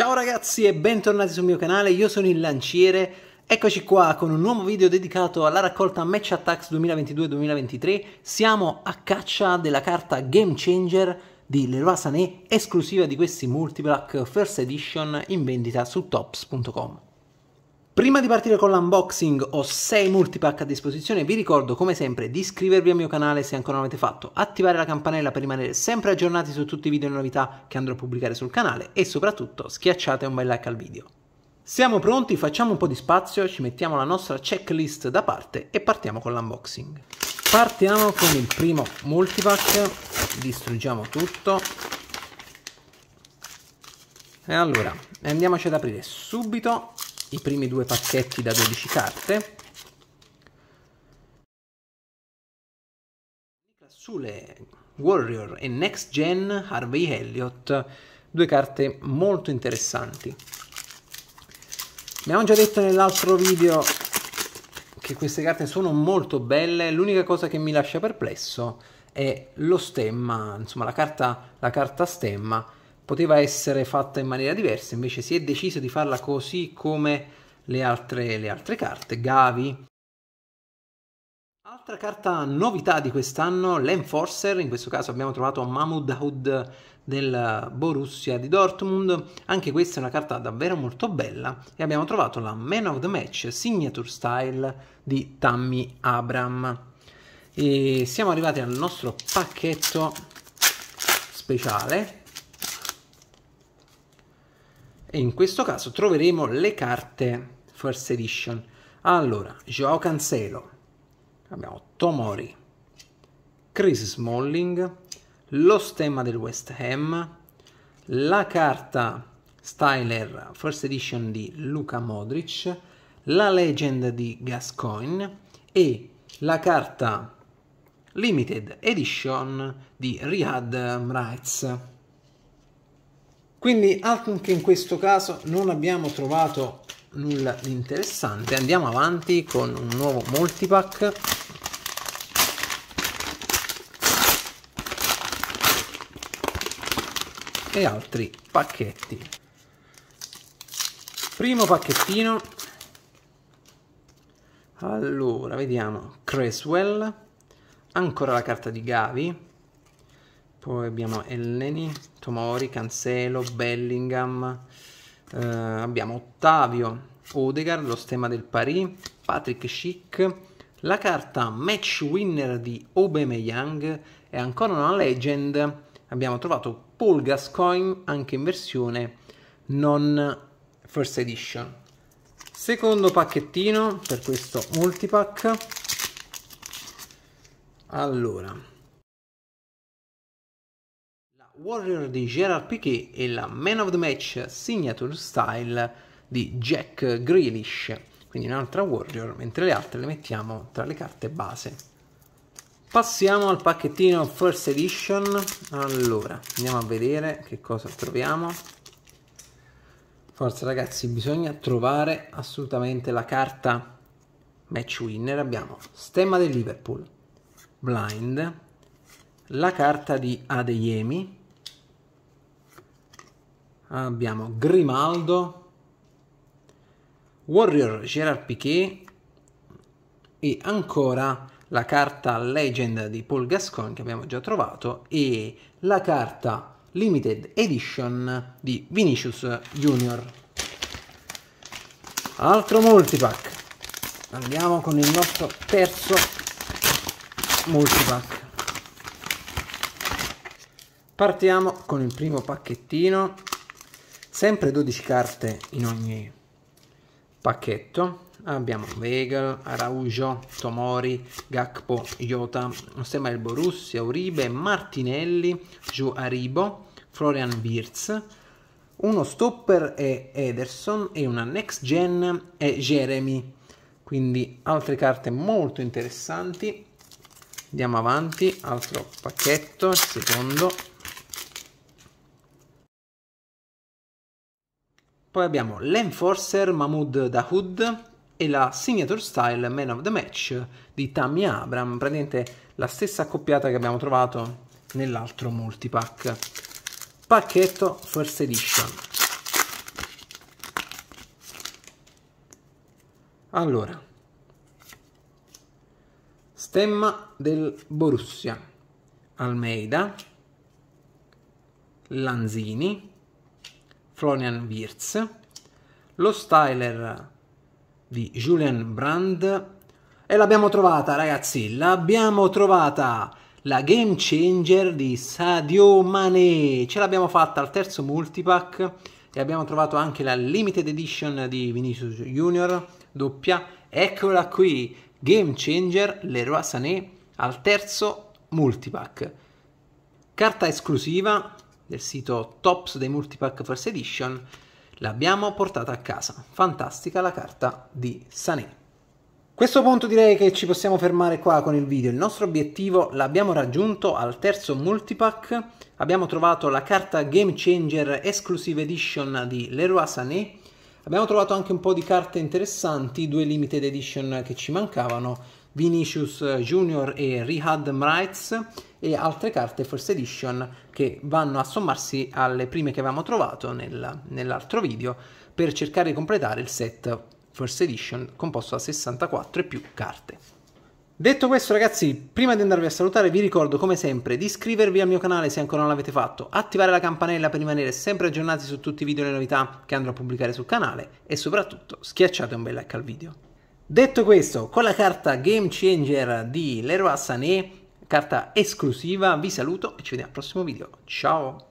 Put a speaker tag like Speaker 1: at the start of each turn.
Speaker 1: Ciao ragazzi e bentornati sul mio canale, io sono il Lanciere Eccoci qua con un nuovo video dedicato alla raccolta Match Attacks 2022-2023 Siamo a caccia della carta Game Changer di Leroy Sané esclusiva di questi Multiplack First Edition in vendita su tops.com Prima di partire con l'unboxing ho 6 multipack a disposizione, vi ricordo come sempre di iscrivervi al mio canale se ancora non l'avete fatto, attivare la campanella per rimanere sempre aggiornati su tutti i video e le novità che andrò a pubblicare sul canale e soprattutto schiacciate un bel like al video. Siamo pronti, facciamo un po' di spazio, ci mettiamo la nostra checklist da parte e partiamo con l'unboxing. Partiamo con il primo multipack, distruggiamo tutto. E allora, andiamoci ad aprire subito i primi due pacchetti da 12 carte. Sule Warrior e Next Gen Harvey Elliott, due carte molto interessanti. Abbiamo già detto nell'altro video che queste carte sono molto belle, l'unica cosa che mi lascia perplesso è lo stemma, insomma la carta, la carta stemma poteva essere fatta in maniera diversa, invece si è deciso di farla così come le altre, le altre carte, Gavi. Altra carta novità di quest'anno, l'Enforcer, in questo caso abbiamo trovato Mahmoud Hood del Borussia di Dortmund, anche questa è una carta davvero molto bella e abbiamo trovato la Man of the Match Signature Style di Tammy Abram. E siamo arrivati al nostro pacchetto speciale e in questo caso troveremo le carte First Edition. Allora, Joao Cancelo, abbiamo Tomori, Chris Smalling, lo stemma del West Ham, la carta Styler First Edition di Luca Modric, la Legend di Gascoigne e la carta Limited Edition di Riyad Mraitz. Quindi anche in questo caso non abbiamo trovato nulla di interessante. Andiamo avanti con un nuovo multipack. E altri pacchetti. Primo pacchettino. Allora, vediamo. Creswell. Ancora la carta di Gavi poi abbiamo Eleni, Tomori, Cancelo, Bellingham, eh, abbiamo Ottavio, Odegaard, lo stemma del Paris, Patrick Schick, la carta match winner di Aubameyang e ancora una legend abbiamo trovato Paul Gascoigne anche in versione non first edition. Secondo pacchettino per questo multipack. Allora, Warrior di Gerard Piquet e la Man of the Match Signature Style di Jack Grealish, quindi un'altra Warrior, mentre le altre le mettiamo tra le carte base. Passiamo al pacchettino First Edition, allora andiamo a vedere che cosa troviamo. Forza ragazzi, bisogna trovare assolutamente la carta match winner. Abbiamo stemma del Liverpool, blind, la carta di Adeyemi, abbiamo Grimaldo, Warrior Gerard Piquet e ancora la carta Legend di Paul Gascon che abbiamo già trovato e la carta Limited Edition di Vinicius Junior. Altro multipack. Andiamo con il nostro terzo multipack. Partiamo con il primo pacchettino sempre 12 carte in ogni pacchetto abbiamo Vegal, Araujo, Tomori, Gakpo, Iota, Osema El Borussia, Uribe, Martinelli, Gio Aribo, Florian Birz, uno stopper è Ederson e una next gen è Jeremy. Quindi altre carte molto interessanti. Andiamo avanti, altro pacchetto, secondo. Poi abbiamo l'Enforcer Mahmoud Dahoud e la Signature Style Man of the Match di Tammy Abram, praticamente la stessa accoppiata che abbiamo trovato nell'altro multipack. Pacchetto First Edition. Allora, stemma del Borussia, Almeida, Lanzini, Florian Wirz, lo styler di Julian Brand e l'abbiamo trovata ragazzi, l'abbiamo trovata la game changer di Sadio Mane, ce l'abbiamo fatta al terzo multipack e abbiamo trovato anche la limited edition di Vinicius Junior doppia, eccola qui, game changer Leroy Sané al terzo multipack. Carta esclusiva del sito Tops dei Multipack First Edition, l'abbiamo portata a casa. Fantastica la carta di Sané. A questo punto direi che ci possiamo fermare qua con il video. Il nostro obiettivo l'abbiamo raggiunto al terzo multipack. Abbiamo trovato la carta Game Changer Exclusive Edition di Leroy Sané. Abbiamo trovato anche un po' di carte interessanti, due limited edition che ci mancavano, Vinicius eh, Junior e Rihad Mrights e altre carte First Edition che vanno a sommarsi alle prime che avevamo trovato nel, nell'altro video per cercare di completare il set First Edition composto da 64 e più carte. Detto questo ragazzi, prima di andarvi a salutare vi ricordo come sempre di iscrivervi al mio canale se ancora non l'avete fatto, attivare la campanella per rimanere sempre aggiornati su tutti i video e le novità che andrò a pubblicare sul canale e soprattutto schiacciate un bel like al video. Detto questo, con la carta Game Changer di Leroy Sané carta esclusiva. Vi saluto e ci vediamo al prossimo video. Ciao!